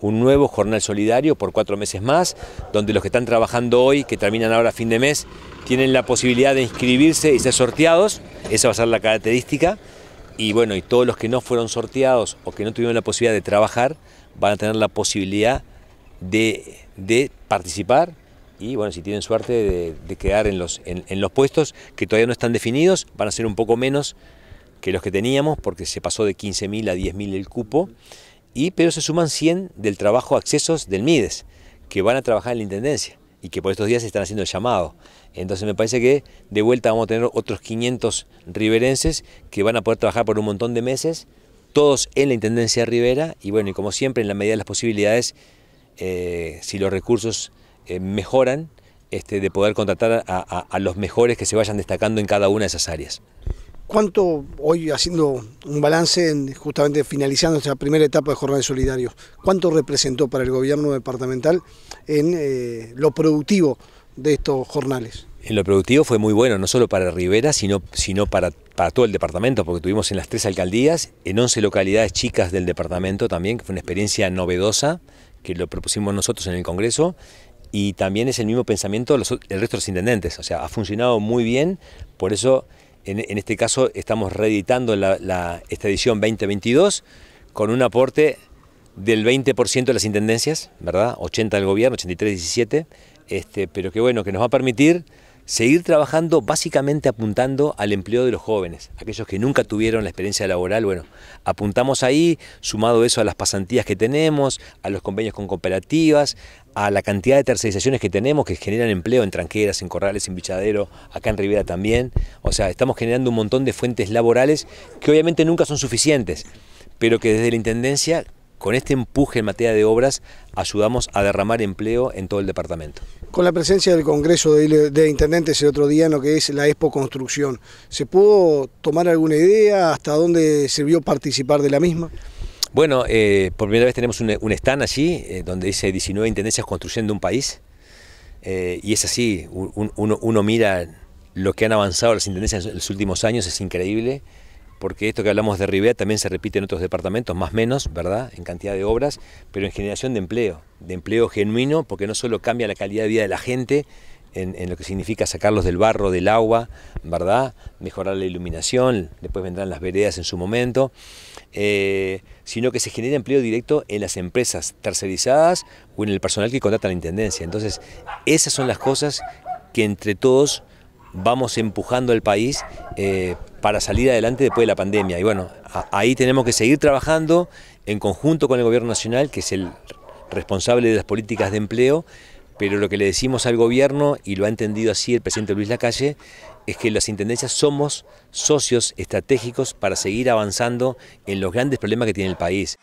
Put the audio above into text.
un nuevo jornal solidario por cuatro meses más, donde los que están trabajando hoy, que terminan ahora a fin de mes, tienen la posibilidad de inscribirse y ser sorteados, esa va a ser la característica, y bueno, y todos los que no fueron sorteados o que no tuvieron la posibilidad de trabajar, van a tener la posibilidad de, participar y bueno, si tienen suerte de, quedar en los, en los puestos que todavía no están definidos, van a ser un poco menos que los que teníamos porque se pasó de 15.000 a 10.000 el cupo y pero se suman 100 del trabajo accesos del MIDES, que van a trabajar en la Intendencia y que por estos días se están haciendo el llamado. Entonces me parece que de vuelta vamos a tener otros 500 riverenses que van a poder trabajar por un montón de meses, todos en la Intendencia Rivera y bueno, y como siempre, en la medida de las posibilidades, eh, si los recursos eh, mejoran, este, de poder contratar a los mejores que se vayan destacando en cada una de esas áreas. ¿Cuánto hoy haciendo un balance, justamente finalizando esta primera etapa de Jornales Solidarios, cuánto representó para el gobierno departamental en eh, lo productivo de estos jornales? En lo productivo fue muy bueno, no solo para Rivera, sino, sino para, para todo el departamento, porque tuvimos en las tres alcaldías, en 11 localidades chicas del departamento también, que fue una experiencia novedosa, que lo propusimos nosotros en el Congreso, y también es el mismo pensamiento el resto de los intendentes, o sea, ha funcionado muy bien, por eso en, este caso estamos reeditando la, esta edición 2022 con un aporte del 20% de las intendencias, ¿verdad? 80 del gobierno, 83, 17, este, pero que bueno, que nos va a permitir seguir trabajando básicamente apuntando al empleo de los jóvenes, aquellos que nunca tuvieron la experiencia laboral, bueno, apuntamos ahí, sumado eso a las pasantías que tenemos, a los convenios con cooperativas, a la cantidad de tercerizaciones que tenemos que generan empleo en tranqueras, en corrales, en bichadero, acá en Rivera también, o sea, estamos generando un montón de fuentes laborales que obviamente nunca son suficientes, pero que desde la Intendencia con este empuje en materia de obras ayudamos a derramar empleo en todo el departamento. Con la presencia del Congreso de, Intendentes el otro día en lo que es la Expo Construcción, ¿se pudo tomar alguna idea hasta dónde sirvió participar de la misma? Bueno, eh, por primera vez tenemos un, stand allí eh, donde dice 19 Intendencias construyendo un país eh, y es así, uno, uno mira lo que han avanzado las Intendencias en los últimos años, es increíble porque esto que hablamos de Rivea también se repite en otros departamentos, más menos, ¿verdad?, en cantidad de obras, pero en generación de empleo, de empleo genuino, porque no solo cambia la calidad de vida de la gente, en, lo que significa sacarlos del barro, del agua, ¿verdad? Mejorar la iluminación, después vendrán las veredas en su momento, eh, sino que se genera empleo directo en las empresas tercerizadas o en el personal que contrata la Intendencia. Entonces, esas son las cosas que entre todos vamos empujando al país eh, para salir adelante después de la pandemia. Y bueno, ahí tenemos que seguir trabajando en conjunto con el Gobierno Nacional, que es el responsable de las políticas de empleo, pero lo que le decimos al gobierno, y lo ha entendido así el presidente Luis Lacalle, es que las intendencias somos socios estratégicos para seguir avanzando en los grandes problemas que tiene el país.